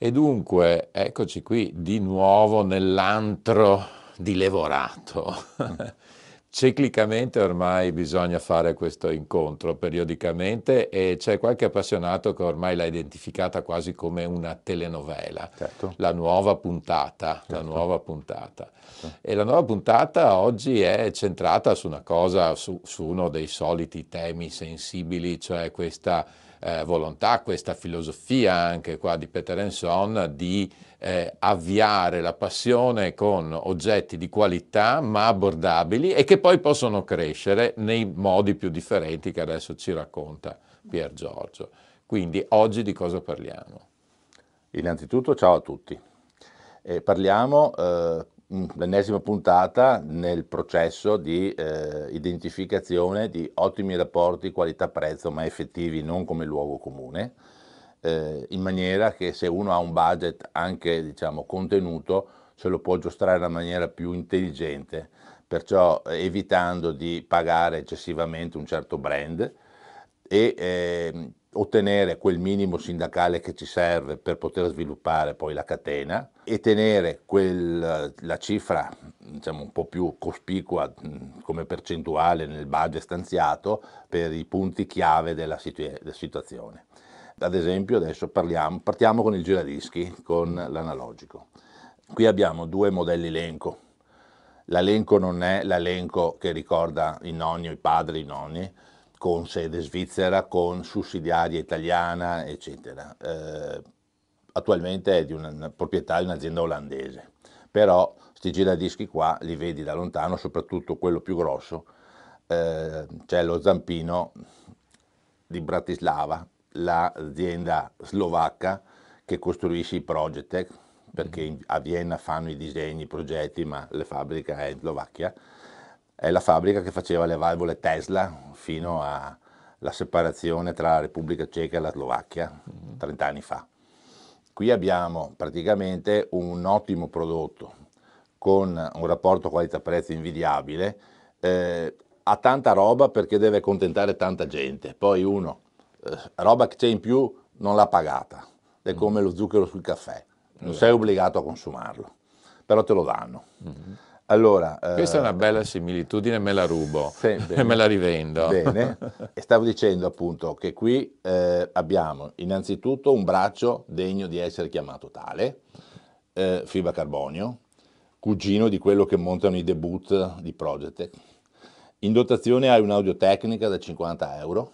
E dunque, eccoci qui di nuovo nell'antro di Levorato. Ciclicamente ormai bisogna fare questo incontro periodicamente e c'è qualche appassionato che ormai l'ha identificata quasi come una telenovela, certo. la nuova puntata, certo. la nuova puntata. Certo. E la nuova puntata oggi è centrata su una cosa, su, su uno dei soliti temi sensibili, cioè questa eh, volontà, questa filosofia anche qua di Peter Enson di eh, avviare la passione con oggetti di qualità ma abbordabili e che poi possono crescere nei modi più differenti che adesso ci racconta Pier Giorgio. Quindi oggi di cosa parliamo? Innanzitutto ciao a tutti. Eh, parliamo eh, Mm, l'ennesima puntata nel processo di eh, identificazione di ottimi rapporti qualità-prezzo, ma effettivi, non come luogo comune, eh, in maniera che se uno ha un budget anche diciamo, contenuto, se lo può giostrare in maniera più intelligente, perciò eh, evitando di pagare eccessivamente un certo brand e ehm, ottenere quel minimo sindacale che ci serve per poter sviluppare poi la catena e tenere quel, la cifra diciamo, un po' più cospicua come percentuale nel budget stanziato per i punti chiave della, situ- della situazione. Ad esempio adesso parliamo, partiamo con il giradischi, con l'analogico. Qui abbiamo due modelli elenco. L'elenco non è l'elenco che ricorda i nonni o i padri, i nonni, con sede svizzera, con sussidiaria italiana, eccetera. Eh, attualmente è di una, una proprietà di un'azienda olandese, però questi giradischi qua li vedi da lontano, soprattutto quello più grosso, eh, c'è lo Zampino di Bratislava, l'azienda slovacca che costruisce i Progetec, perché mm-hmm. a Vienna fanno i disegni, i progetti, ma la fabbrica è in Slovacchia, è la fabbrica che faceva le valvole Tesla fino alla separazione tra la Repubblica Ceca e la Slovacchia, 30 mm. anni fa. Qui abbiamo praticamente un ottimo prodotto con un rapporto qualità-prezzo invidiabile, eh, ha tanta roba perché deve accontentare tanta gente, poi uno, eh, roba che c'è in più non l'ha pagata, è come mm. lo zucchero sul caffè, non sei obbligato a consumarlo, però te lo danno. Mm -hmm. Allora, eh, Questa eh, è una bella similitudine, me la rubo sì, e me la rivendo. Bene, e stavo dicendo appunto che qui eh, abbiamo innanzitutto un braccio degno di essere chiamato tale, eh, fibra carbonio, cugino di quello che montano i debut di Project. In dotazione hai un'audio tecnica da 50 euro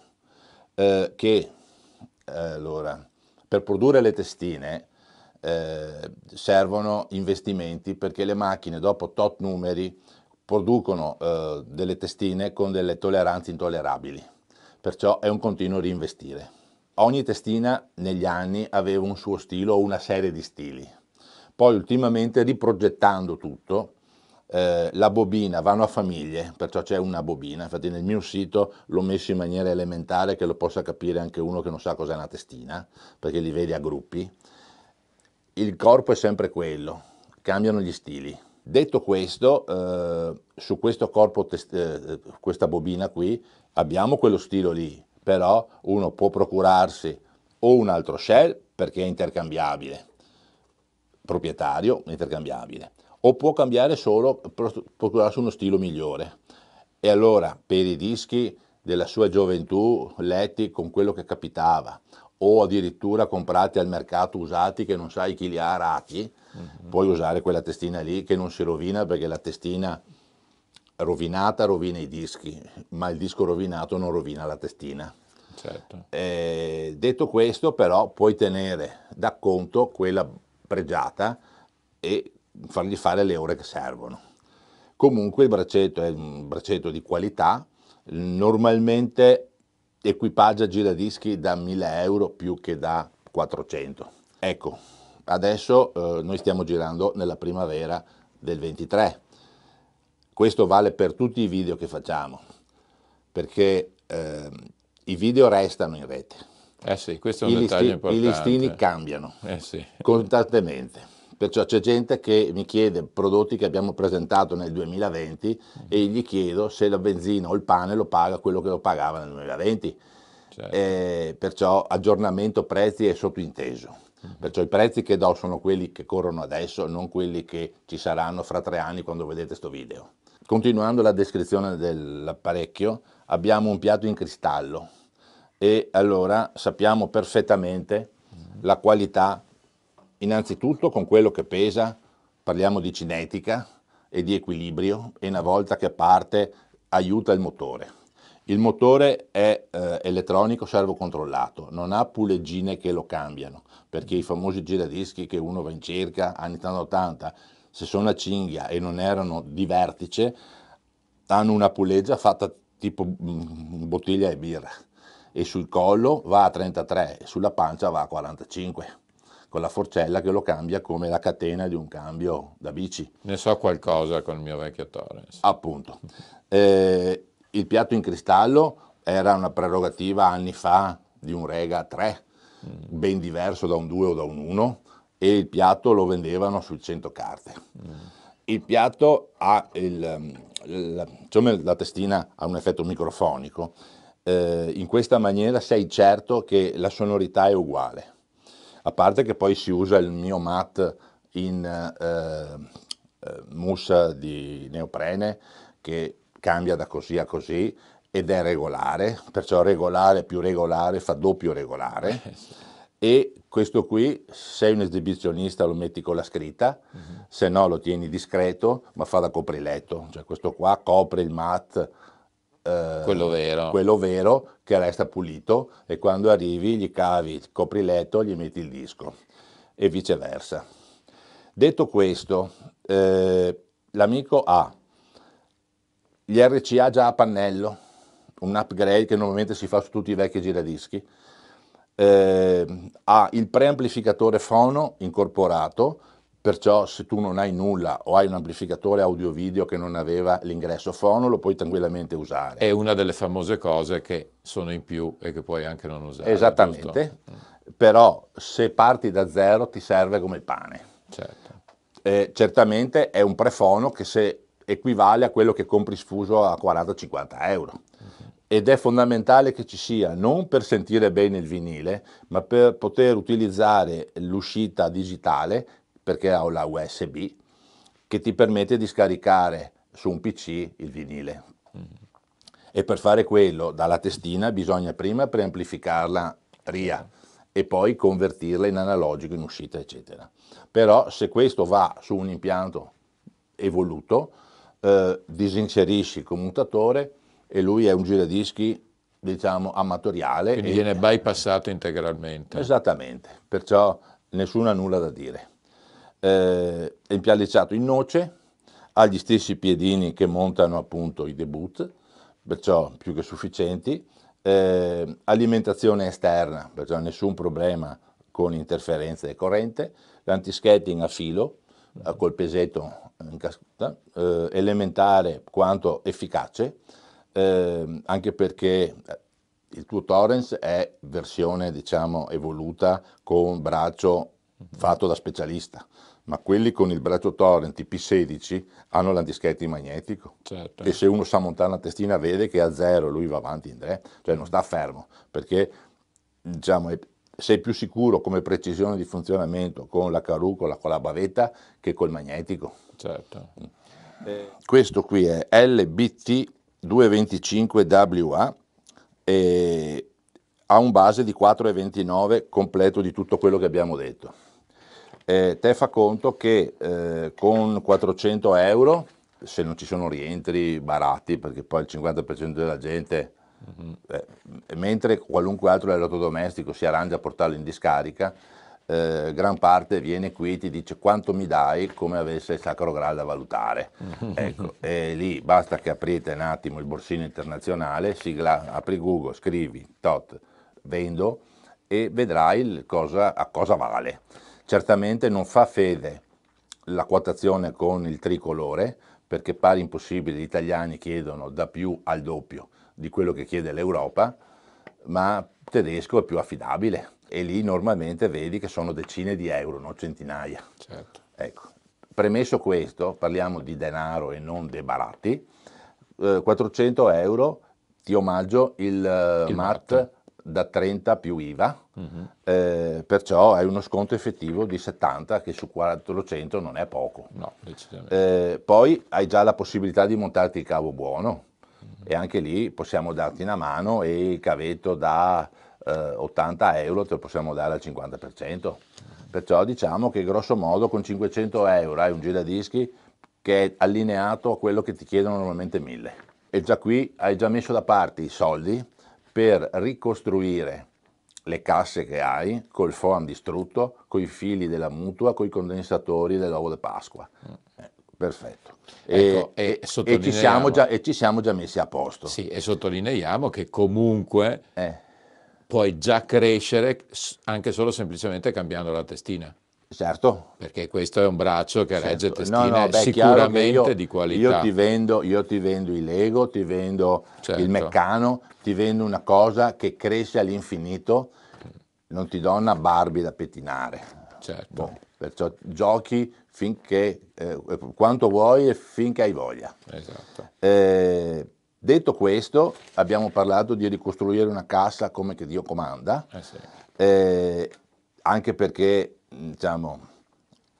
eh, che, eh, allora, per produrre le testine eh, servono investimenti perché le macchine dopo tot numeri producono eh, delle testine con delle tolleranze intollerabili, perciò è un continuo reinvestire. Ogni testina negli anni aveva un suo stile o una serie di stili. Poi ultimamente riprogettando tutto, eh, la bobina vanno a famiglie, perciò c'è una bobina, infatti nel mio sito l'ho messo in maniera elementare che lo possa capire anche uno che non sa cos'è una testina, perché li vedi a gruppi il corpo è sempre quello, cambiano gli stili. Detto questo, eh, su questo corpo, eh, questa bobina qui, abbiamo quello stile lì, però uno può procurarsi o un altro shell perché è intercambiabile, proprietario intercambiabile, o può cambiare solo, procurarsi uno stile migliore. E allora, per i dischi della sua gioventù, letti con quello che capitava, o addirittura comprati al mercato usati che non sai chi li ha arati, mm-hmm. puoi usare quella testina lì che non si rovina perché la testina rovinata rovina i dischi, ma il disco rovinato non rovina la testina. Certo. Eh, detto questo però puoi tenere da conto quella pregiata e fargli fare le ore che servono. Comunque il braccetto è un braccetto di qualità, normalmente equipaggia giradischi da 1000 euro più che da 400. Ecco, adesso eh, noi stiamo girando nella primavera del 23. Questo vale per tutti i video che facciamo, perché eh, i video restano in rete. Eh sì, I, listi- I listini cambiano eh sì. costantemente. Perciò cioè, c'è gente che mi chiede prodotti che abbiamo presentato nel 2020 mm-hmm. e gli chiedo se la benzina o il pane lo paga quello che lo pagava nel 2020. Certo. Eh, perciò aggiornamento prezzi è sottointeso. Mm-hmm. Perciò i prezzi che do sono quelli che corrono adesso, non quelli che ci saranno fra tre anni quando vedete questo video. Continuando la descrizione dell'apparecchio, abbiamo un piatto in cristallo e allora sappiamo perfettamente mm-hmm. la qualità Innanzitutto con quello che pesa parliamo di cinetica e di equilibrio e una volta che parte aiuta il motore. Il motore è eh, elettronico servocontrollato, non ha puleggine che lo cambiano, perché i famosi giradischi che uno va in cerca anni 80, se sono a cinghia e non erano di vertice, hanno una puleggia fatta tipo mh, mm, bottiglia e birra e sul collo va a 33 e sulla pancia va a 45 con la forcella che lo cambia come la catena di un cambio da bici. Ne so qualcosa con il mio vecchio Torres. Appunto. Eh, il piatto in cristallo era una prerogativa anni fa di un Rega 3, mm. ben diverso da un 2 o da un 1, e il piatto lo vendevano su 100 carte. Mm. Il piatto ha il, la, insomma, la testina ha un effetto microfonico. Eh, in questa maniera sei certo che la sonorità è uguale a parte che poi si usa il mio mat in eh, eh mousse di neoprene che cambia da così a così ed è regolare, perciò regolare più regolare fa doppio regolare eh, e questo qui sei un esibizionista lo metti con la scritta, uh-huh. se no lo tieni discreto ma fa da copriletto, cioè questo qua copre il mat eh, quello, vero. quello vero che resta pulito e quando arrivi gli cavi il copriletto, gli metti il disco e viceversa. Detto questo, eh, l'amico ha gli RCA già a pannello, un upgrade che normalmente si fa su tutti i vecchi giradischi, eh, ha il preamplificatore fono incorporato, Perciò se tu non hai nulla o hai un amplificatore audio-video che non aveva l'ingresso fono, lo puoi tranquillamente usare. È una delle famose cose che sono in più e che puoi anche non usare. Esattamente, giusto? Mm. però se parti da zero ti serve come il pane. Certo. Eh, certamente è un prefono che se equivale a quello che compri sfuso a 40-50 euro. Mm-hmm. Ed è fondamentale che ci sia, non per sentire bene il vinile, ma per poter utilizzare l'uscita digitale perché ho la USB che ti permette di scaricare su un PC il vinile. E per fare quello dalla testina bisogna prima preamplificarla RIA e poi convertirla in analogico, in uscita, eccetera. Però se questo va su un impianto evoluto, eh, disinserisci il commutatore e lui è un giradischi diciamo amatoriale. Quindi e viene bypassato integralmente. Esattamente, perciò nessuno ha nulla da dire eh, è impiallicciato in noce, ha gli stessi piedini che montano appunto i debut, perciò più che sufficienti, eh, alimentazione esterna, perciò nessun problema con interferenze e corrente, l'antiskating a filo, col pesetto in cascata, eh, elementare quanto efficace, eh, anche perché eh, il tuo Torrens è versione diciamo evoluta con braccio fatto da specialista, ma quelli con il braccio torrent P16 hanno l'antischetti magnetico. Certo. E se uno sa montare una testina vede che a zero lui va avanti in tre, cioè non sta fermo, perché diciamo, sei più sicuro come precisione di funzionamento con la carucola, con la bavetta, che col magnetico. Certo. Mm. Questo qui è LBT225WA e ha un base di 4,29 completo di tutto quello che abbiamo detto eh, te fa conto che eh, con 400 euro, se non ci sono rientri barati, perché poi il 50% della gente, mm-hmm. eh, mentre qualunque altro elettrodomestico si arrangia a portarlo in discarica, eh, gran parte viene qui e ti dice quanto mi dai come avesse il sacro graal da valutare. ecco, e lì basta che aprite un attimo il borsino internazionale, sigla, apri Google, scrivi, tot, vendo e vedrai cosa, a cosa vale. Certamente non fa fede la quotazione con il tricolore, perché pare impossibile, gli italiani chiedono da più al doppio di quello che chiede l'Europa, ma tedesco è più affidabile e lì normalmente vedi che sono decine di euro, non centinaia. Certo. Ecco. Premesso questo, parliamo di denaro e non dei baratti, eh, 400 euro ti omaggio il, eh, il MAT, MAT da 30 più IVA, uh-huh. Mhm. eh, perciò hai uno sconto effettivo di 70 che su 400 non è poco. No, eh, poi hai già la possibilità di montarti il cavo buono uh-huh. e anche lì possiamo darti una mano e il cavetto da eh, 80 euro te lo possiamo dare al 50%. Uh-huh. Mhm. Perciò diciamo che grosso modo con 500 euro hai un giradischi che è allineato a quello che ti chiedono normalmente 1000. E già qui hai già messo da parte i soldi per ricostruire le casse che hai col foam distrutto, con i fili della mutua, con i condensatori dell'uovo di Pasqua. Mm. Eh, perfetto. Ecco, e, e, e, ci già, e, ci siamo già, messi a posto. Sì, e sottolineiamo che comunque eh. puoi già crescere anche solo semplicemente cambiando la testina. Certo. Perché questo è un braccio che certo. regge testine no, no, beh, sicuramente io, di qualità. Io ti, vendo, io ti, vendo, il Lego, ti vendo certo. il Meccano, ti vendo una cosa che cresce all'infinito, non ti do una Barbie da pettinare. Certo. Boh, perciò giochi finché, eh, quanto vuoi e finché hai voglia. Esatto. Eh, detto questo, abbiamo parlato di ricostruire una cassa come che Dio comanda, eh sì. Eh, anche perché diciamo,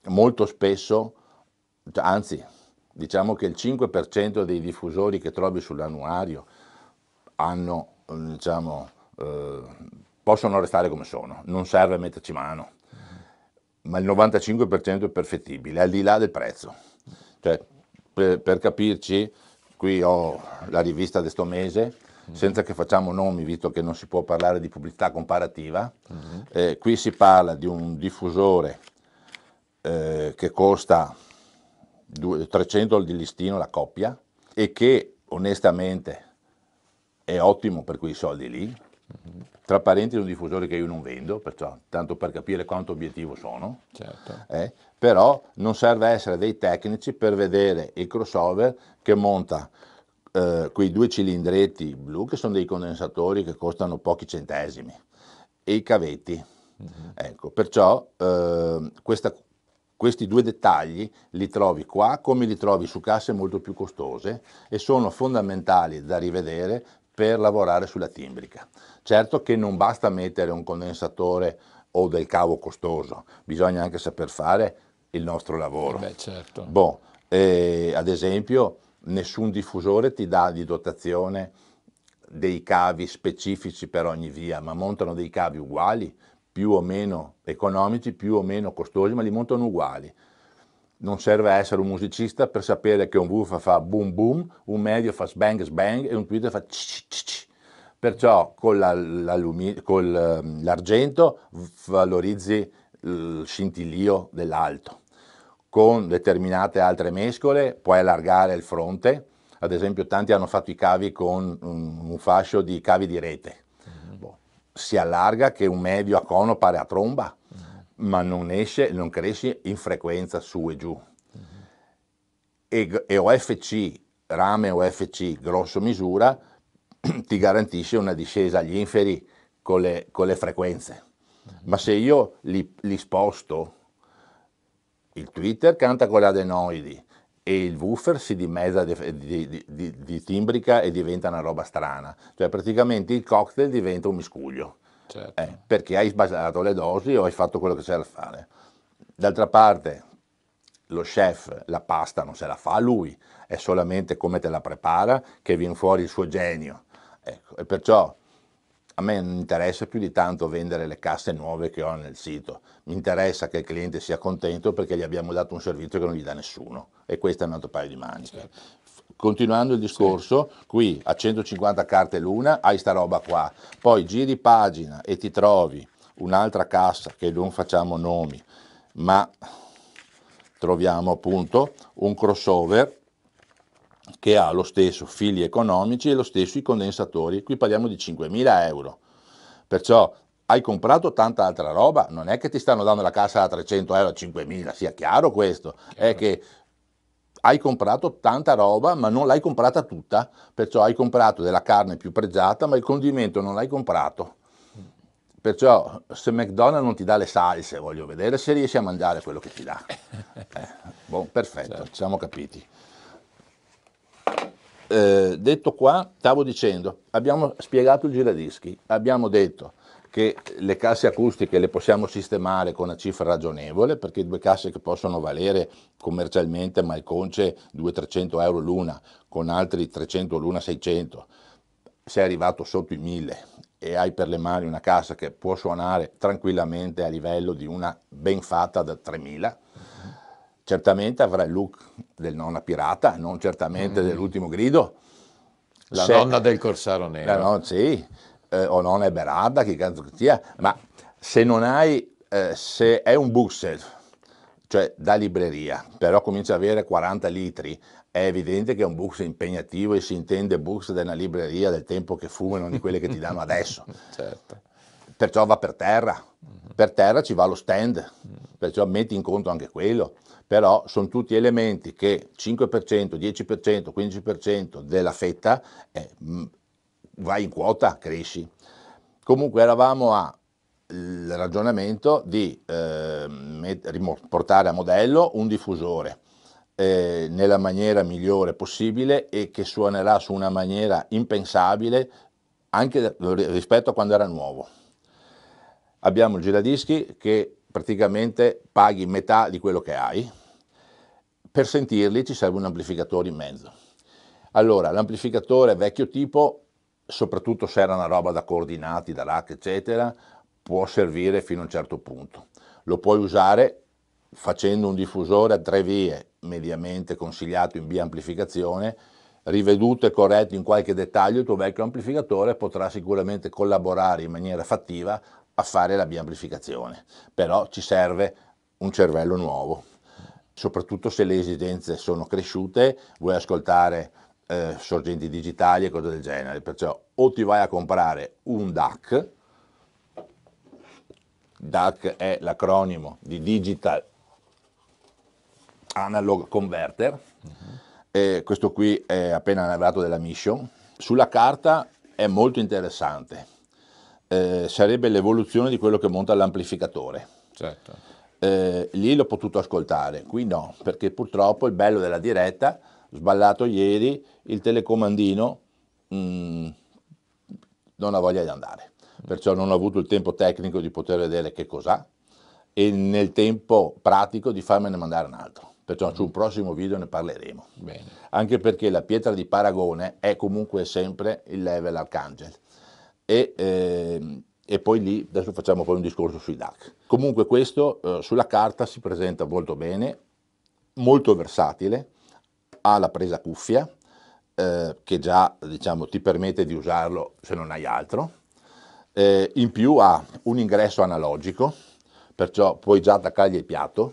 molto spesso, anzi, diciamo che il 5% dei diffusori che trovi sull'annuario hanno, diciamo, eh, possono restare come sono, non serve metterci mano, ma il 95% è perfettibile, al di là del prezzo. Cioè, per, per capirci, qui ho la rivista di sto mese, senza che facciamo nomi, visto che non si può parlare di pubblicità comparativa. Uh-huh. Eh, qui si parla di un diffusore eh, che costa 300 di listino la coppia e che onestamente è ottimo per quei soldi lì. Uh-huh. Tra parentesi un diffusore che io non vendo, perciò, tanto per capire quanto obiettivo sono, certo. eh, però non serve essere dei tecnici per vedere il crossover che monta eh, quei due cilindretti blu che sono dei condensatori che costano pochi centesimi e i cavetti. Mm-hmm. Ecco, perciò eh, questa, questi due dettagli li trovi qua come li trovi su casse molto più costose e sono fondamentali da rivedere per lavorare sulla timbrica. Certo che non basta mettere un condensatore o del cavo costoso, bisogna anche saper fare il nostro lavoro. Beh, certo. Bon, eh, ad esempio, nessun diffusore ti dà di dotazione dei cavi specifici per ogni via, ma montano dei cavi uguali, più o meno economici, più o meno costosi, ma li montano uguali. Non serve essere un musicista per sapere che un woofer fa boom boom, un medio fa sbang sbang e un tweeter fa cc cc. Perciò con, la, con ehm, l'argento valorizzi il scintillio dell'alto con determinate altre mescole, puoi allargare il fronte, ad esempio tanti hanno fatto i cavi con un, fascio di cavi di rete, mm-hmm. Boh, si allarga che un medio a cono pare a tromba, mm-hmm. ma non esce, non cresce in frequenza su e giù. Mm-hmm. E, e OFC, rame OFC grosso misura, ti garantisce una discesa agli inferi con le, con le frequenze. Mm-hmm. Ma se io li, li sposto il Twitter canta con le adenoidi e il woofer si dimezza di, di, di, di, timbrica e diventa una roba strana. Cioè praticamente il cocktail diventa un miscuglio. Certo. Eh, perché hai sbagliato le dosi o hai fatto quello che c'era da fare. D'altra parte lo chef la pasta non se la fa lui, è solamente come te la prepara che viene fuori il suo genio. Ecco, e perciò a me non interessa più di tanto vendere le casse nuove che ho nel sito, mi interessa che il cliente sia contento perché gli abbiamo dato un servizio che non gli dà nessuno e questo è un altro paio di maniche. Certo. Continuando il discorso, sì. qui a 150 carte l'una hai sta roba qua, poi giri pagina e ti trovi un'altra cassa che non facciamo nomi, ma troviamo appunto un crossover che ha lo stesso fili economici e lo stesso i condensatori, qui parliamo di 5.000 euro, perciò hai comprato tanta altra roba, non è che ti stanno dando la cassa a 300 euro a 5.000, sia chiaro questo, chiaro. è che hai comprato tanta roba ma non l'hai comprata tutta, perciò hai comprato della carne più pregiata ma il condimento non l'hai comprato. Perciò se McDonald's non ti dà le salse, voglio vedere se riesci a mangiare quello che ti dà. Eh, bon, perfetto, certo. ci siamo capiti eh, detto qua, stavo dicendo, abbiamo spiegato il giradischi, abbiamo detto che le casse acustiche le possiamo sistemare con una cifra ragionevole, perché due casse che possono valere commercialmente malconce 200-300 euro l'una, con altri 300 l'una 600, sei arrivato sotto i 1000 e hai per le mani una cassa che può suonare tranquillamente a livello di una ben fatta da 3000, certamente avrà il look del nonna pirata, non certamente mm. dell'ultimo grido. La Se, nonna del corsaro nero. No, sì, eh, o nonna Eberarda, chi cazzo che sia, ma se non hai, eh, se è un bookset, cioè da libreria, però comincia ad avere 40 litri, è evidente che è un bookset impegnativo e si intende bookset della libreria del tempo che fumano, di quelle che ti danno adesso. certo. Perciò va per terra per terra ci va lo stand, perciò metti in conto anche quello, però sono tutti elementi che 5%, 10%, 15% della fetta eh, mm, vai in quota, cresci. Comunque eravamo a il ragionamento di eh, portare a modello un diffusore eh, nella maniera migliore possibile e che suonerà su una maniera impensabile anche rispetto a quando era nuovo abbiamo il giradischi che praticamente paghi metà di quello che hai. Per sentirli ci serve un amplificatore in mezzo. Allora, l'amplificatore vecchio tipo, soprattutto se era una roba da coordinati, da rack, eccetera, può servire fino a un certo punto. Lo puoi usare facendo un diffusore a tre vie, mediamente consigliato in biamplificazione, riveduto e corretto in qualche dettaglio, il tuo vecchio amplificatore potrà sicuramente collaborare in maniera fattiva a fare la biamplificazione, però ci serve un cervello nuovo, soprattutto se le esigenze sono cresciute, vuoi ascoltare eh, sorgenti digitali e cose del genere, perciò o ti vai a comprare un DAC, DAC è l'acronimo di Digital Analog Converter, uh-huh. questo qui è appena narrato della mission, sulla carta è molto interessante, eh, sarebbe l'evoluzione di quello che monta l'amplificatore. Certo. Eh, lì l'ho potuto ascoltare, qui no, perché purtroppo il bello della diretta, sballato ieri, il telecomandino mh, mm, non ha voglia di andare, perciò non ho avuto il tempo tecnico di poter vedere che cos'ha e nel tempo pratico di farmene mandare un altro. Perciò su un prossimo video ne parleremo. Bene. Anche perché la pietra di paragone è comunque sempre il level Arcangel e, eh, e poi lì adesso facciamo poi un discorso sui DAC. Comunque questo eh, sulla carta si presenta molto bene, molto versatile, ha la presa cuffia eh, che già diciamo, ti permette di usarlo se non hai altro, eh, in più ha un ingresso analogico, perciò puoi già attaccargli il piatto,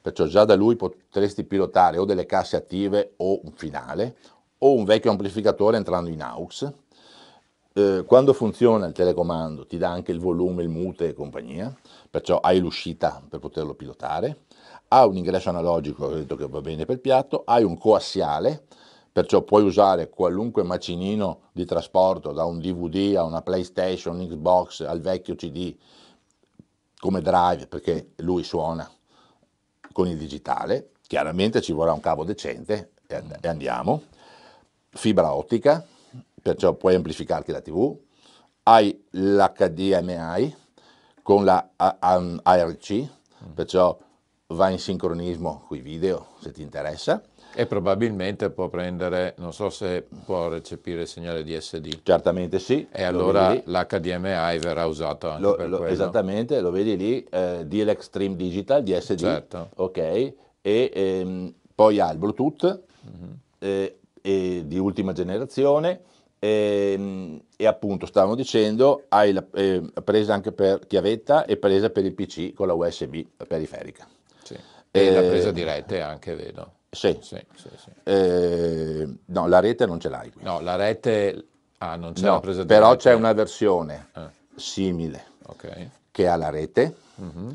perciò già da lui potresti pilotare o delle casse attive o un finale o un vecchio amplificatore entrando in AUX eh, quando funziona il telecomando ti dà anche il volume, il mute e compagnia, perciò hai l'uscita per poterlo pilotare, ha un ingresso analogico detto che va bene per piatto, hai un coassiale, perciò puoi usare qualunque macinino di trasporto da un DVD a una PlayStation, Xbox, al vecchio CD come drive perché lui suona con il digitale, chiaramente ci vorrà un cavo decente e andiamo, fibra ottica, perciò puoi amplificarti la TV, hai l'HDMI con la ARC, mm. perciò va in sincronismo con i video se ti interessa. E probabilmente può prendere, non so se può recepire il segnale di SD. Certamente sì. E allora l'HDMI verrà usato anche lo, per lo, quello. Esattamente, lo vedi lì, eh, DLX Stream Digital, DSD. Certo. Ok, e ehm, poi ha il Bluetooth uh mm-hmm. -huh. eh, di ultima generazione, e, ehm, e, appunto stavamo dicendo hai la, eh, presa anche per chiavetta e presa per il PC con la USB periferica sì. e eh, la presa di rete anche vedo sì, sì, sì, sì. Eh, no la rete non ce l'hai qui. no la rete ah, non c'è no, presa di però rete. c'è una versione ah. simile okay. che ha la rete mm-hmm.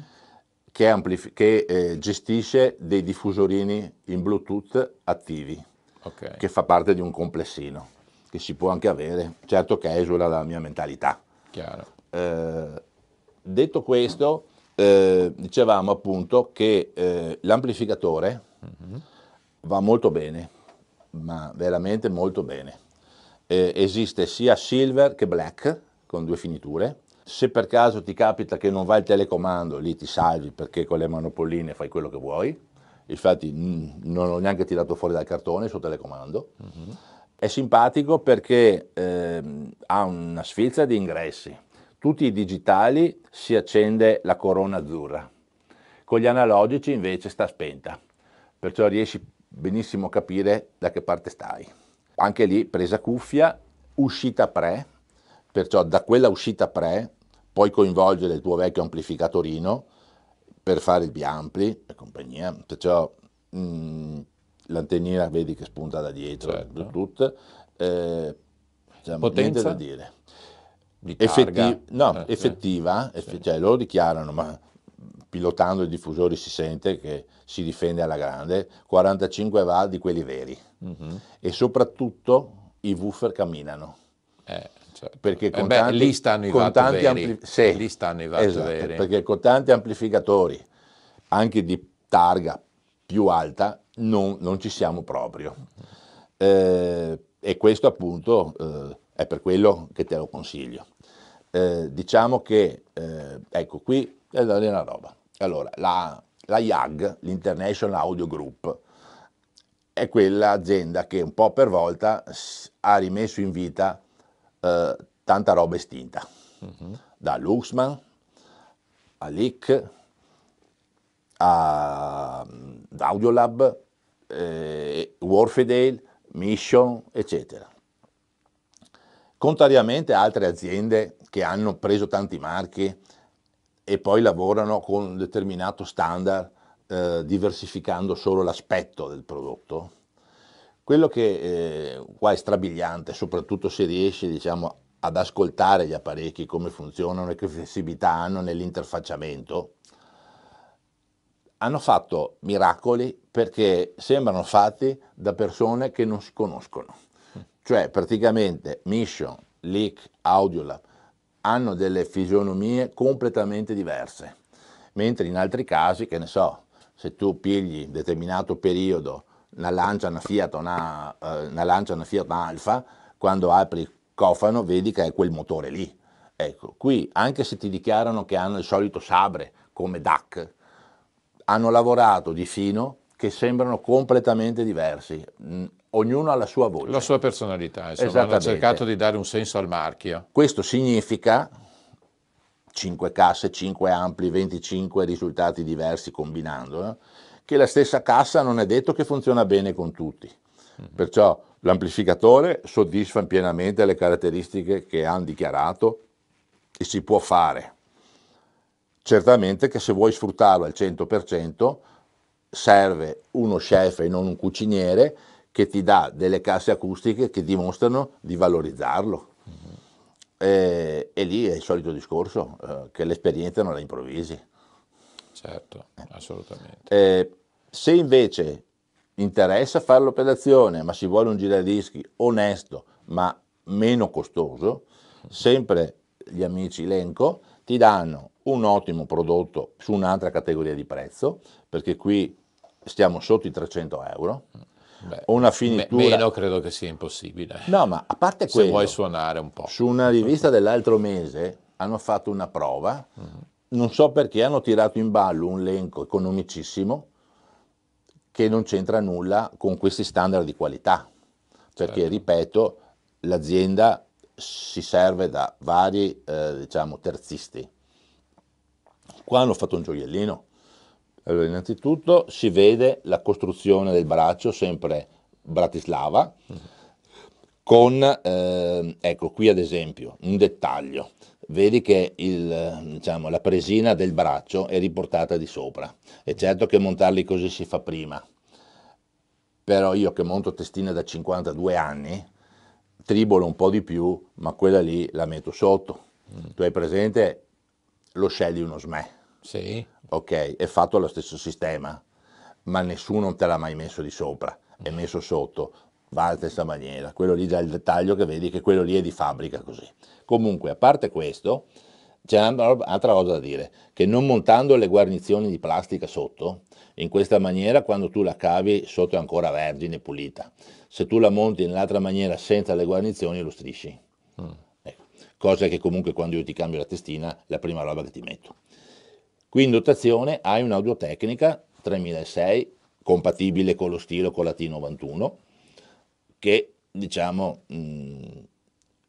che, amplif- che eh, gestisce dei diffusorini in bluetooth attivi okay. che fa parte di un complessino che si può anche avere, certo che esula dalla mia mentalità. Eh, detto questo, eh, dicevamo appunto che eh, l'amplificatore mm-hmm. va molto bene, ma veramente molto bene. Eh, esiste sia silver che black, con due finiture. Se per caso ti capita che non va il telecomando, lì ti salvi perché con le manopoline fai quello che vuoi. Infatti mm, non ho neanche tirato fuori dal cartone sul telecomando. Mm-hmm. È simpatico perché eh, ha una sfilza di ingressi. Tutti i digitali si accende la corona azzurra, con gli analogici invece sta spenta, perciò riesci benissimo a capire da che parte stai. Anche lì presa cuffia, uscita pre, perciò da quella uscita pre puoi coinvolgere il tuo vecchio amplificatorino per fare il biampli e compagnia, perciò mh, mm, l'antenniera vedi che spunta da dietro, certo. tutto, eh, diciamo, Potenza? da dire. Di Effetti, no, eh, effettiva, eh. Eff cioè, loro dichiarano, ma pilotando i diffusori si sente che si difende alla grande, 45 va di quelli veri mm -hmm. e soprattutto i woofer camminano. Eh, certo. Perché eh, con beh, tanti, lì stanno i con tanti sì, lì stanno i esatto, veri. Perché con tanti amplificatori, anche di targa più alta, non, non ci siamo proprio. Eh, e questo appunto eh, è per quello che te lo consiglio. Eh, diciamo che, eh, ecco qui è una roba. Allora, la, la IAG, l'International Audio Group, è quell'azienda che un po' per volta ha rimesso in vita eh, tanta roba estinta, mm-hmm. da Luxman a Lick, a, ad mm, Audiolab, eh, Warfedale, Mission, eccetera. Contrariamente a altre aziende che hanno preso tanti marchi e poi lavorano con un determinato standard eh, diversificando solo l'aspetto del prodotto, quello che eh, qua è strabiliante, soprattutto se riesci diciamo, ad ascoltare gli apparecchi, come funzionano e che flessibilità hanno nell'interfacciamento, hanno fatto miracoli perché sembrano fatti da persone che non si conoscono. Cioè praticamente Mission, Leak, Audiolab hanno delle fisionomie completamente diverse, mentre in altri casi, che ne so, se tu pigli un determinato periodo una lancia, una Fiat, una, eh, una lancia, una Fiat Alfa, quando apri il cofano vedi che è quel motore lì. Ecco, qui anche se ti dichiarano che hanno il solito sabre come DAC, hanno lavorato di fino che sembrano completamente diversi. Mm, ognuno ha la sua voce. La sua personalità, insomma, hanno cercato di dare un senso al marchio. Questo significa 5 casse, 5 ampli, 25 risultati diversi combinando, eh? che la stessa cassa non è detto che funziona bene con tutti. Mm-hmm. Perciò l'amplificatore soddisfa pienamente le caratteristiche che hanno dichiarato e si può fare Certamente che se vuoi sfruttarlo al 100% serve uno chef e non un cuciniere che ti dà delle casse acustiche che dimostrano di valorizzarlo. Mm-hmm. E, eh, e, lì è il solito discorso, eh, che l'esperienza non la improvvisi. Certo, assolutamente. Eh, se invece interessa fare l'operazione, ma si vuole un giradischi onesto, ma meno costoso, mm-hmm. sempre gli amici Lenco ti danno un ottimo prodotto su un'altra categoria di prezzo, perché qui stiamo sotto i 300 euro. Beh, una finitura... meno credo che sia impossibile. No, ma a parte questo... Se vuoi suonare un po'. Su una rivista dell'altro mese hanno fatto una prova, mm-hmm. non so perché hanno tirato in ballo un elenco economicissimo che non c'entra nulla con questi standard di qualità. Perché, certo. ripeto, l'azienda si serve da vari eh, diciamo, terzisti Qua hanno fatto un gioiellino. Allora, innanzitutto si vede la costruzione del braccio, sempre Bratislava, con, eh, ecco qui ad esempio, un dettaglio. Vedi che il, diciamo, la presina del braccio è riportata di sopra. È certo che montarli così si fa prima, però io che monto testine da 52 anni, tribolo un po' di più, ma quella lì la metto sotto. Mm. Tu hai presente lo scegli uno SME. Sì. Ok, è fatto allo stesso sistema, ma nessuno te l'ha mai messo di sopra, è messo sotto, va alla stessa maniera. Quello lì già è il dettaglio che vedi che quello lì è di fabbrica così. Comunque, a parte questo, c'è un'altra cosa da dire, che non montando le guarnizioni di plastica sotto, in questa maniera quando tu la cavi sotto è ancora vergine, pulita. Se tu la monti in un'altra maniera senza le guarnizioni lo strisci. Mm cosa che comunque quando io ti cambio la testina la prima roba che ti metto. Qui in dotazione hai un'audio tecnica 3006 compatibile con lo stilo con la T91 che diciamo mh, mm,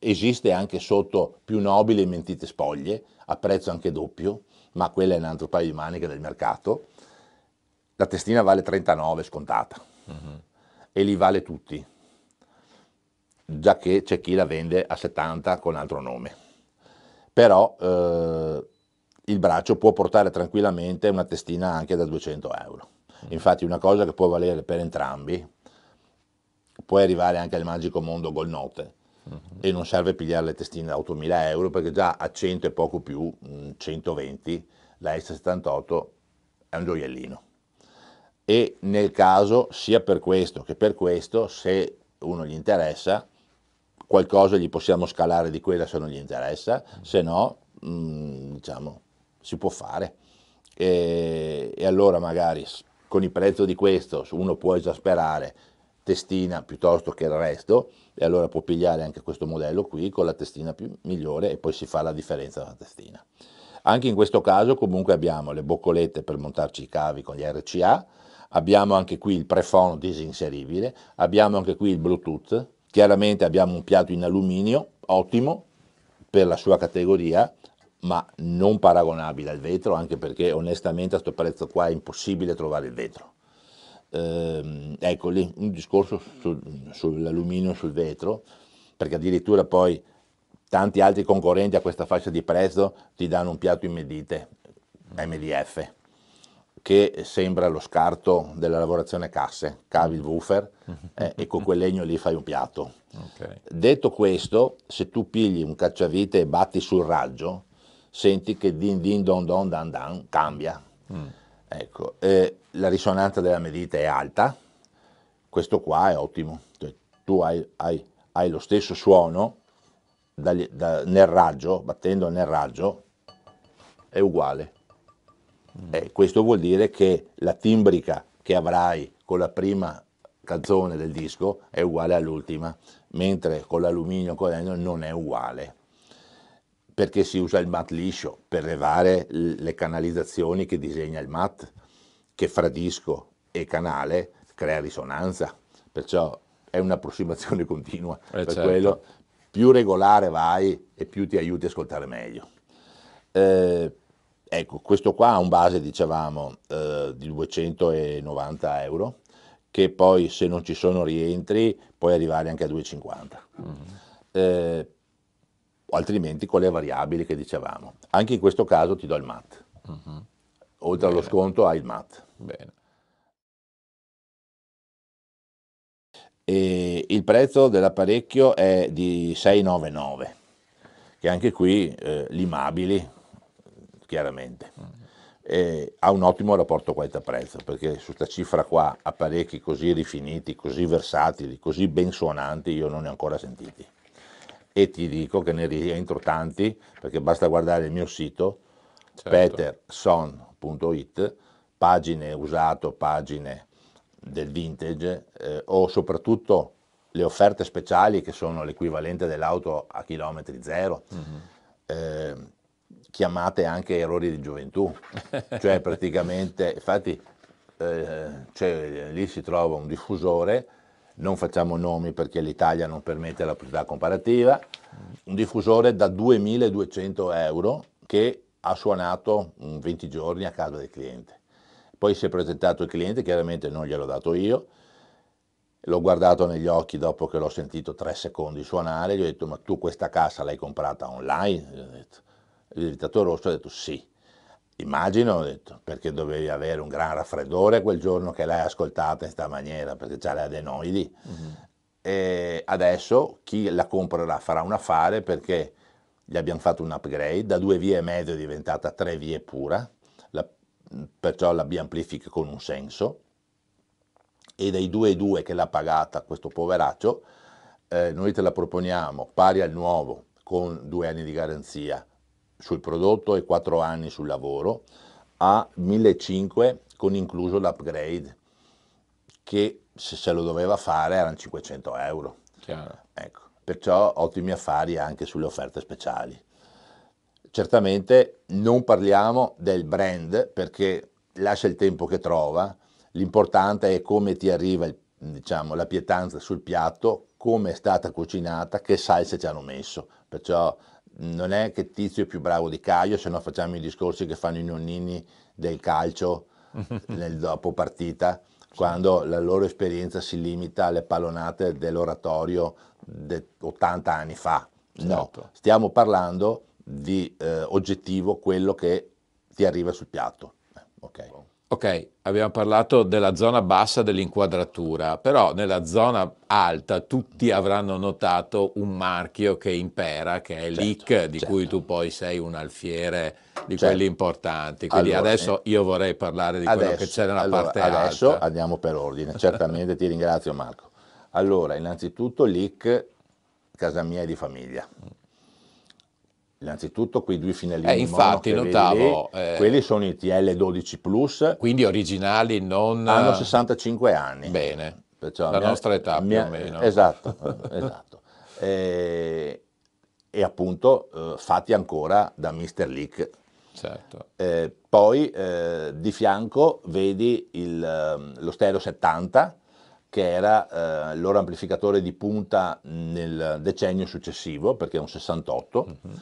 esiste anche sotto più nobili e mentite spoglie a prezzo anche doppio ma quella è un altro paio di maniche del mercato la testina vale 39 scontata uh-huh. e li vale tutti già che c'è chi la vende a 70 con altro nome. Però eh, il braccio può portare tranquillamente una testina anche da 200 euro. Mm. Infatti una cosa che può valere per entrambi, puoi arrivare anche al magico mondo Golnotte uh-huh. Mm-hmm. e non serve pigliare le testine da 8.000 euro perché già a 100 e poco più, 120, mm, la S78 è un gioiellino. E nel caso, sia per questo che per questo, se uno gli interessa, qualcosa gli possiamo scalare di quella se non gli interessa, se no, mh, mm, diciamo, si può fare. E, e, allora magari con il prezzo di questo uno può esasperare testina piuttosto che il resto e allora può pigliare anche questo modello qui con la testina più, migliore e poi si fa la differenza della testina. Anche in questo caso comunque abbiamo le boccolette per montarci i cavi con gli RCA, abbiamo anche qui il prefon disinseribile, abbiamo anche qui il Bluetooth Chiaramente abbiamo un piatto in alluminio, ottimo per la sua categoria, ma non paragonabile al vetro, anche perché onestamente a questo prezzo qua è impossibile trovare il vetro. Ehm, ecco lì un discorso su, sull'alluminio e sul vetro, perché addirittura poi tanti altri concorrenti a questa fascia di prezzo ti danno un piatto in medite, MDF che sembra lo scarto della lavorazione casse, cavi il woofer mhm. eh, e con quel legno lì fai un piatto. Okay. Detto questo, se tu pigli un cacciavite e batti sul raggio, senti che din din don don dan dan cambia. Mm. Ecco, eh, la risonanza della medita è alta, questo qua è ottimo, cioè, tu hai, hai, hai, lo stesso suono dagli, da, nel raggio, battendo nel raggio, è uguale. Eh, questo vuol dire che la timbrica che avrai con la prima canzone del disco è uguale all'ultima, mentre con l'alluminio con l'alluminio non è uguale perché si usa il mat liscio per levare le canalizzazioni che disegna il mat, che fra disco e canale crea risonanza, perciò è un'approssimazione continua, eh per certo. quello più regolare vai e più ti aiuti a ascoltare meglio. Eh, Ecco, questo qua ha un base, dicevamo, eh, di 290 euro, che poi se non ci sono rientri puoi arrivare anche a 250. Mm. Mm-hmm. Eh, altrimenti con le variabili che dicevamo. Anche in questo caso ti do il MAT. Mm-hmm. Oltre Bene. allo sconto hai il MAT. Bene. E il prezzo dell'apparecchio è di 699, che anche qui eh, limabili chiaramente. E ha un ottimo rapporto qualità-prezzo perché su questa cifra qua apparecchi così rifiniti, così versatili, così ben suonanti io non ne ho ancora sentiti e ti dico che ne rientro tanti perché basta guardare il mio sito certo. peterson.it pagine usato, pagine del vintage eh, o soprattutto le offerte speciali che sono l'equivalente dell'auto a chilometri zero mm-hmm. eh, chiamate anche errori di gioventù, cioè praticamente, infatti eh, cioè, lì si trova un diffusore, non facciamo nomi perché l'Italia non permette la proprietà comparativa, un diffusore da 2200 euro che ha suonato 20 giorni a casa del cliente. Poi si è presentato il cliente, chiaramente non gliel'ho dato io, l'ho guardato negli occhi dopo che l'ho sentito tre secondi suonare, gli ho detto ma tu questa cassa l'hai comprata online? Il visitatore rosso ha detto sì. Immagino, ho detto, perché dovevi avere un gran raffreddore quel giorno che l'hai ascoltata in questa maniera, perché c'ha le adenoidi. Mm-hmm. E adesso chi la comprerà farà un affare perché gli abbiamo fatto un upgrade, da due vie e mezzo è diventata tre vie pura, la, perciò la biamplifica con un senso, e dai 2,2 che l'ha pagata questo poveraccio, eh, noi te la proponiamo pari al nuovo con due anni di garanzia, sul prodotto e 4 anni sul lavoro a 1.500 con incluso l'upgrade che se se lo doveva fare erano 500 euro. Ecco, perciò ottimi affari anche sulle offerte speciali. Certamente non parliamo del brand perché lascia il tempo che trova, l'importante è come ti arriva il, diciamo, la pietanza sul piatto, come è stata cucinata, che salse ci hanno messo. Perciò non è che Tizio è più bravo di Caio, se no facciamo i discorsi che fanno i nonnini del calcio nel dopo partita, quando la loro esperienza si limita alle pallonate dell'oratorio de 80 anni fa. No, certo. stiamo parlando di eh, oggettivo quello che ti arriva sul piatto. Eh, okay. Ok, abbiamo parlato della zona bassa dell'inquadratura, però nella zona alta tutti avranno notato un marchio che impera, che è certo, l'IC, di certo. cui tu poi sei un alfiere di certo. quelli importanti. Quindi allora, adesso io vorrei parlare di adesso, quello che c'è nella allora, parte adesso alta. Adesso andiamo per ordine, certamente ti ringrazio Marco. Allora, innanzitutto l'IC, casa mia e di famiglia. Innanzitutto quei due finalini eh, infatti, notavo, lì, eh, quelli sono i TL12 Plus. Quindi originali non... Hanno 65 eh, anni. Bene, Perciò la mia, nostra età mia, più o meno. Esatto, esatto. E, eh, e appunto eh, fatti ancora da Mr. Leak. Certo. Eh, poi eh, di fianco vedi il, ehm, lo stereo 70 che era eh, il loro amplificatore di punta nel decennio successivo perché è un 68. Mm-hmm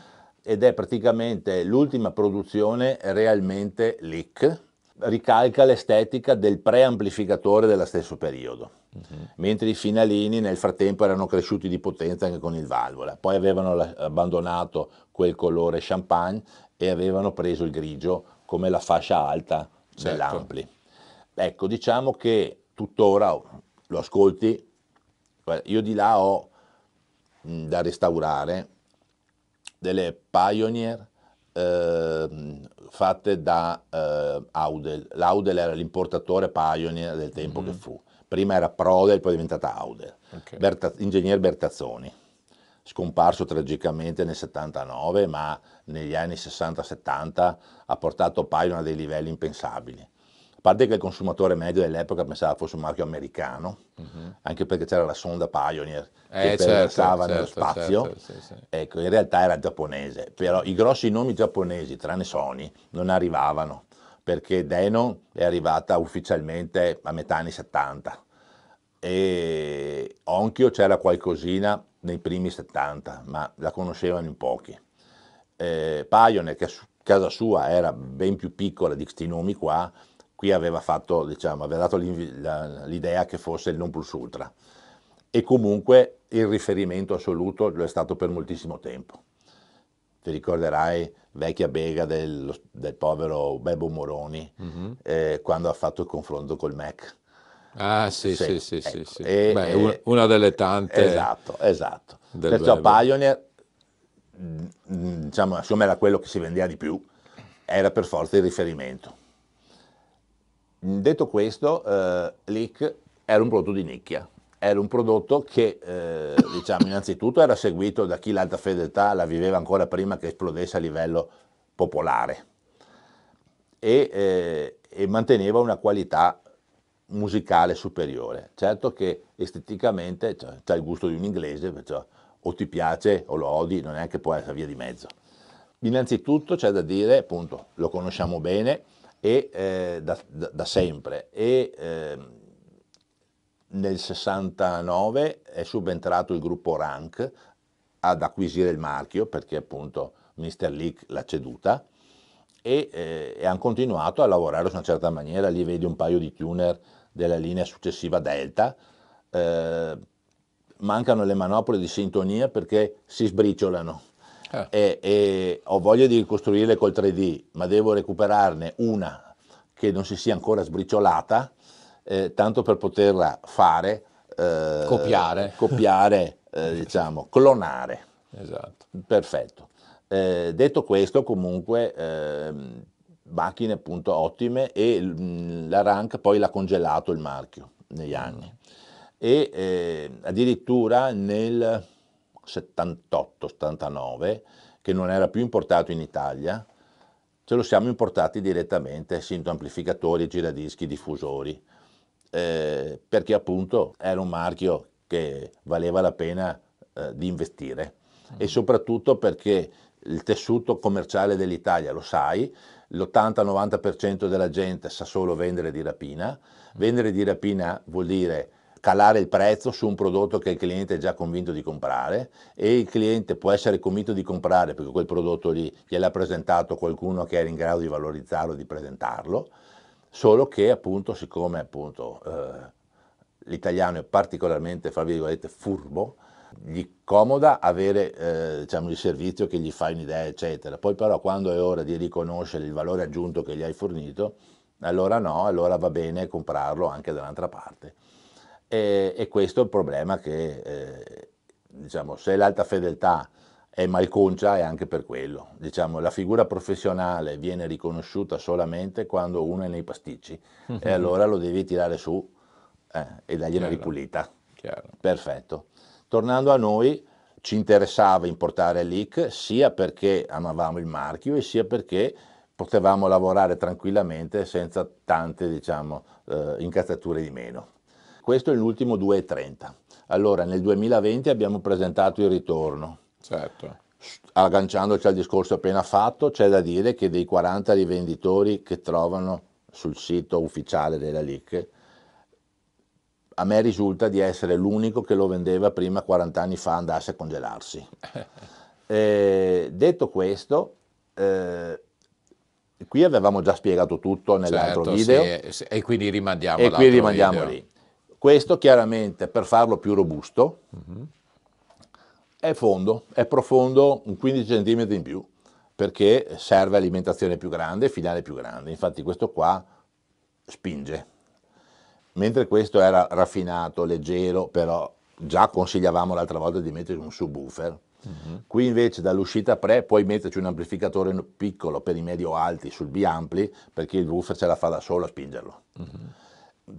ed è praticamente l'ultima produzione realmente leak, ricalca l'estetica del preamplificatore dello stesso periodo, uh-huh. mentre i finalini nel frattempo erano cresciuti di potenza anche con il valvola, poi avevano abbandonato quel colore champagne e avevano preso il grigio come la fascia alta certo. dell'ampli. Ecco, diciamo che tuttora oh, lo ascolti, io di là ho da restaurare delle Pioneer eh, fatte da eh, Audel. L'Audel era l'importatore Pioneer del tempo mm che mm-hmm. fu. Prima era Prodel, poi è diventata Audel. Okay. Berta, ingegner Bertazzoni, scomparso tragicamente nel 79, ma negli anni 60-70 ha portato Pioneer a dei livelli impensabili parte che il consumatore medio dell'epoca pensava fosse un marchio americano, uh-huh. anche perché c'era la sonda Pioneer eh, che eh, attraversava certo, nello certo, certo, spazio, certo, sì, sì. ecco, in realtà era giapponese, però i grossi nomi giapponesi, tranne Sony, non arrivavano, perché Denon è arrivata ufficialmente a metà anni 70 e Onkyo c'era qualcosina nei primi 70, ma la conoscevano in pochi. Eh, Pioneer, che a casa sua era ben più piccola di questi nomi qua, qui aveva, fatto, diciamo, aveva dato l'idea che fosse il non plus ultra e comunque il riferimento assoluto lo è stato per moltissimo tempo. Ti ricorderai vecchia bega del, del povero Bebo Moroni mm-hmm. eh, quando ha fatto il confronto col Mac. Ah sì, sì, sì, ecco. sì, sì. E, Beh, e, una delle tante. Esatto, esatto. Perciò Bebo. Pioneer, mm, mm, diciamo, siccome era quello che si vendeva di più, era per forza il riferimento. Mm, detto questo, eh, Leak era un prodotto di nicchia, era un prodotto che eh, diciamo innanzitutto era seguito da chi l'alta fedeltà la viveva ancora prima che esplodesse a livello popolare e, eh, e manteneva una qualità musicale superiore. Certo che esteticamente c'è cioè, il gusto di un inglese, perciò o ti piace o lo odi, non è che può essere via di mezzo. Innanzitutto c'è da dire, appunto, lo conosciamo bene, e, eh, da, da, da, sempre e eh, nel 69 è subentrato il gruppo Rank ad acquisire il marchio perché appunto Mr. Leak l'ha ceduta e, eh, e hanno continuato a lavorare su una certa maniera, lì vedi un paio di tuner della linea successiva Delta, eh, mancano le manopole di sintonia perché si sbriciolano eh. e, e ho voglia di ricostruirle col 3D, ma devo recuperarne una che non si sia ancora sbriciolata, eh, tanto per poterla fare, eh, copiare, copiare eh, diciamo, clonare. Esatto. Perfetto. Eh, detto questo, comunque, ehm, macchine appunto ottime e mh, mm, la Rank poi l'ha congelato il marchio negli anni. E eh, addirittura nel 78-79, che non era più importato in Italia, ce lo siamo importati direttamente, sinto amplificatori, giradischi, diffusori, eh, perché appunto era un marchio che valeva la pena eh, di investire mm. e soprattutto perché il tessuto commerciale dell'Italia, lo sai, l'80-90% della gente sa solo vendere di rapina, mm. vendere di rapina vuol dire calare il prezzo su un prodotto che il cliente è già convinto di comprare e il cliente può essere convinto di comprare perché quel prodotto lì gliel'ha presentato qualcuno che era in grado di valorizzarlo, di presentarlo, solo che appunto siccome appunto eh, l'italiano è particolarmente, fra virgolette, furbo, gli comoda avere eh, diciamo, il servizio che gli fai un'idea, eccetera. Poi però quando è ora di riconoscere il valore aggiunto che gli hai fornito, allora no, allora va bene comprarlo anche dall'altra parte. E, e questo è il problema che, eh, diciamo, se l'alta fedeltà è malconcia è anche per quello. Diciamo, la figura professionale viene riconosciuta solamente quando uno è nei pasticci mm-hmm. e allora lo devi tirare su eh, e dargli una ripulita. Chiaro. Perfetto. Tornando a noi, ci interessava importare l'IC sia perché amavamo il marchio e sia perché potevamo lavorare tranquillamente senza tante diciamo, eh, incazzature di meno. Questo è l'ultimo 2,30. Allora, nel 2020 abbiamo presentato il ritorno. Certo. Agganciandoci al discorso appena fatto, c'è da dire che dei 40 rivenditori che trovano sul sito ufficiale della LIC, a me risulta di essere l'unico che lo vendeva prima 40 anni fa andasse a congelarsi. eh, detto questo, eh, qui avevamo già spiegato tutto nell'altro certo, video. Sì, e quindi rimandiamo, e qui rimandiamo lì. Questo chiaramente per farlo più robusto uh-huh. è fondo, è profondo un 15 cm in più perché serve alimentazione più grande e finale più grande. Infatti questo qua spinge. Mentre questo era raffinato, leggero, però già consigliavamo l'altra volta di mettere un subwoofer. Uh-huh. Qui invece dall'uscita pre puoi metterci un amplificatore piccolo per i medio alti sul B-ampli perché il woofer ce la fa da solo a spingerlo. Uh-huh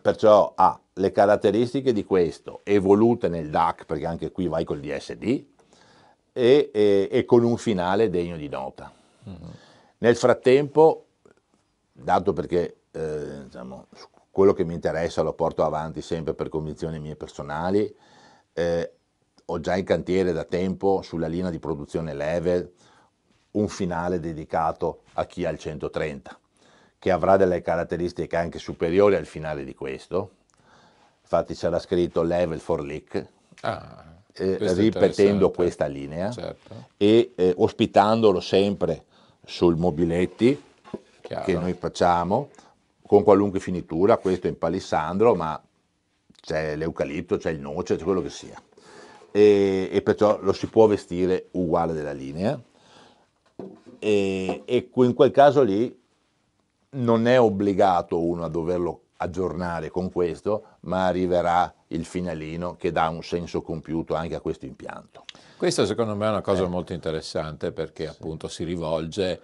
perciò ha le caratteristiche di questo, evolute nel DAC, perché anche qui vai col DSD, e, e, e con un finale degno di nota. Mm-hmm. Nel frattempo, dato perché eh, diciamo, quello che mi interessa lo porto avanti sempre per convinzioni mie personali, eh, ho già in cantiere da tempo sulla linea di produzione level un finale dedicato a chi ha il 130 che avrà delle caratteristiche anche superiori al finale di questo, infatti c'era scritto level for leak, ah, eh, ripetendo questa linea certo. e eh, ospitandolo sempre sul mobiletti Chiaro. che noi facciamo, con qualunque finitura, questo in palissandro, ma c'è l'eucalipto, c'è il noce, c'è quello che sia. E, e, perciò lo si può vestire uguale della linea e, e in quel caso lì non è obbligato uno a doverlo aggiornare con questo, ma arriverà il finalino che dà un senso compiuto anche a questo impianto. Questa secondo me è una cosa eh. molto interessante perché sì. appunto si rivolge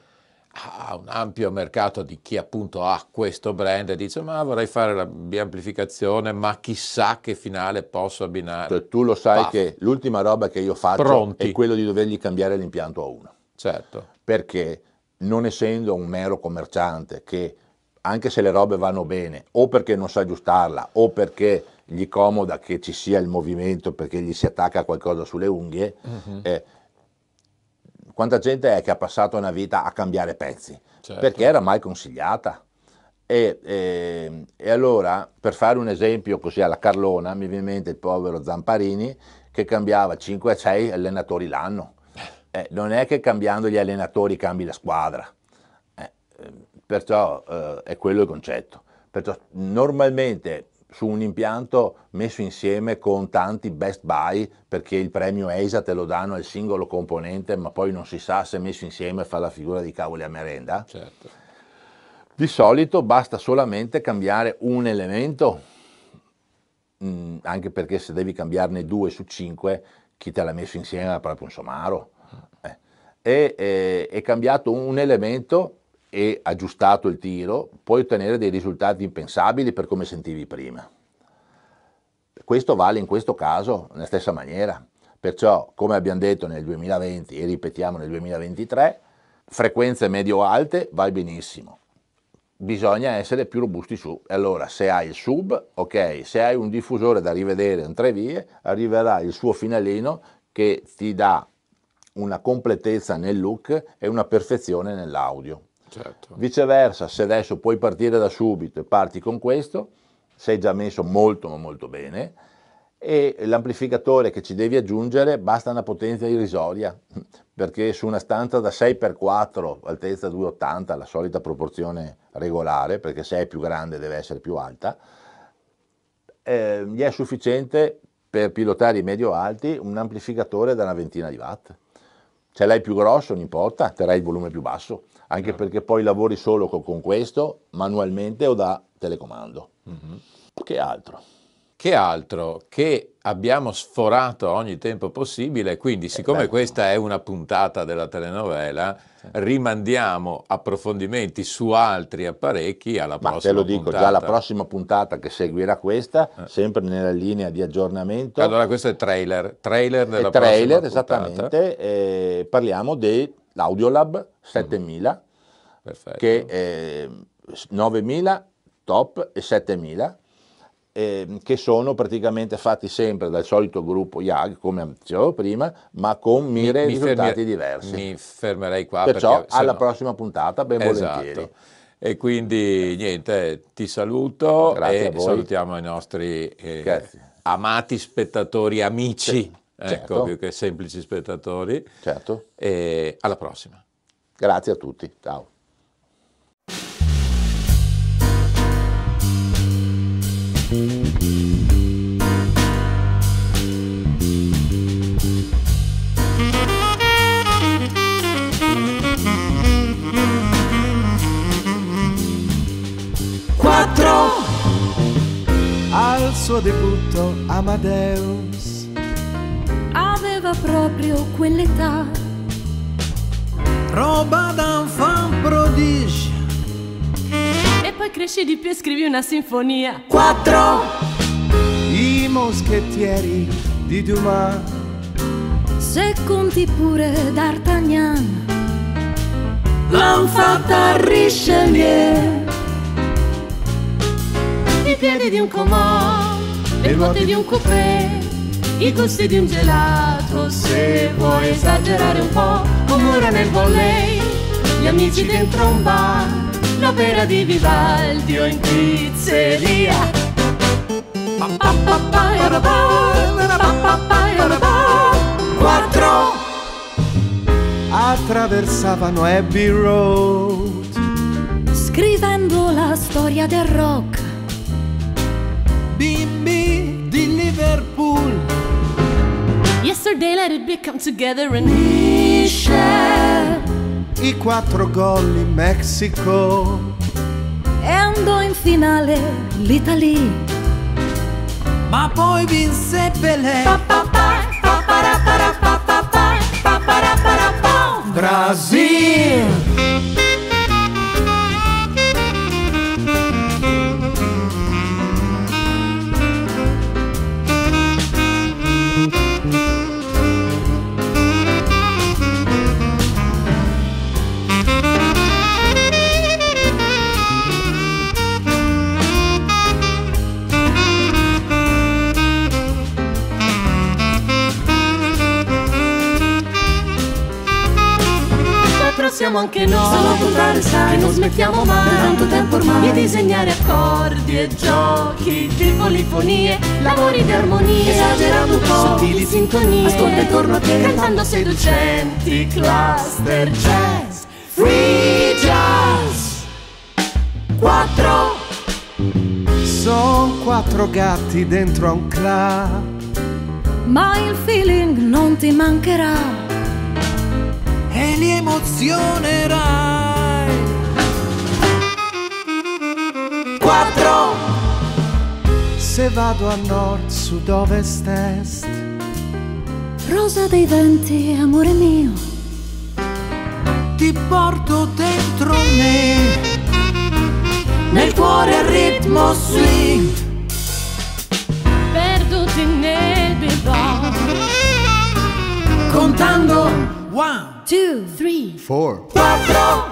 a un ampio mercato di chi appunto ha questo brand e dice ma vorrei fare la biamplificazione ma chissà che finale posso abbinare. Cioè, tu lo sai Paf. che l'ultima roba che io faccio Pronti. è quello di dovergli cambiare l'impianto a uno. Certo. Perché? non essendo un mero commerciante che anche se le robe vanno bene, o perché non sa aggiustarla, o perché gli comoda che ci sia il movimento, perché gli si attacca qualcosa sulle unghie, uh-huh. eh, quanta gente è che ha passato una vita a cambiare pezzi? Certo. Perché era mai consigliata. E, e, e, allora, per fare un esempio così alla Carlona, mi viene in mente il povero Zamparini che cambiava 5-6 allenatori l'anno eh, non è che cambiando gli allenatori cambi la squadra, eh, ehm, perciò eh, è quello il concetto. Perciò, normalmente su un impianto messo insieme con tanti best buy, perché il premio EISA te lo danno al singolo componente, ma poi non si sa se messo insieme fa la figura di cavoli a merenda, certo. di solito basta solamente cambiare un elemento, mh, mm, anche perché se devi cambiarne due su cinque, chi te l'ha messo insieme è proprio un somaro e eh, è cambiato un elemento e aggiustato il tiro, puoi ottenere dei risultati impensabili per come sentivi prima. Questo vale in questo caso nella stessa maniera. Perciò, come abbiamo detto nel 2020 e ripetiamo nel 2023, frequenze medio-alte va benissimo. Bisogna essere più robusti su. E Allora, se hai il sub, ok, se hai un diffusore da rivedere in tre vie, arriverà il suo finalino che ti dà una completezza nel look e una perfezione nell'audio. Certo. Viceversa, se adesso puoi partire da subito e parti con questo, sei già messo molto molto bene e l'amplificatore che ci devi aggiungere basta una potenza irrisoria perché su una stanza da 6x4 altezza 280 la solita proporzione regolare perché se è più grande deve essere più alta eh, gli è sufficiente per pilotare i medio alti un amplificatore da una ventina di watt Ce cioè, l'hai più grosso, non importa, terrai il volume più basso, anche ah. perché poi lavori solo con, con, questo manualmente o da telecomando. Mm-hmm. Che altro? che altro che abbiamo sforato ogni tempo possibile, quindi eh, siccome questa è una puntata della telenovela, rimandiamo approfondimenti su altri apparecchi alla Ma prossima te lo dico, puntata. già la prossima puntata che seguirà questa, eh. sempre nella linea di aggiornamento. Allora questo è trailer, trailer della è trailer, esattamente, eh, parliamo dell'Audiolab 7000, mm. che è 9000 top e 7000 eh, che sono praticamente fatti sempre dal solito gruppo IAG, come dicevo prima, ma con mire mi, risultati mi diversi. Mi fermerei qua. Perciò alla no. prossima puntata, ben esatto. volentieri. E quindi niente, ti saluto Grazie e salutiamo i nostri eh, amati spettatori, amici, C- ecco, certo. ecco, più che semplici spettatori. Certo. E alla prossima. Grazie a tutti, ciao. Quattro al suo debutto Amadeus aveva proprio quell'età roba d'enfant prodigio poi cresci di più e scrivi una sinfonia. 4. I moschettieri di Dumas. Se conti pure D'Artagnan. L'han fatta Richelieu. I piedi di un comò, le ruote di un coupé, i gusti di un gelato. Se vuoi esagerare un po', un muro nel volley, gli amici dentro un bar l'opera di Vivaldi o in pizzeria. Quattro attraversavano Abbey Road scrivendo la storia del rock. Bimbi di Liverpool. Yesterday let it be come together and Michelle i quattro gol in Messico. E andò in finale l'Italia. Ma poi vinse Pelé. Brasil! proviamo anche noi Solo tu sai che non smettiamo mai Da tanto tempo ormai Di disegnare accordi e giochi Di polifonie, lavori di armonia Esagerando un po' Sottili sintonie Ascolta intorno a te Cantando seducenti Cluster jazz Free jazz 4 Sono quattro gatti dentro a un club Ma il feeling non ti mancherà e li emozionerai. Quattro. Se vado a nord, sud, ovest, est. Rosa dei venti, amore mio. Ti porto dentro me. Nel cuore a ritmo swing. Perduti nel bebop. Contando. One. two, three, four. Cuatro.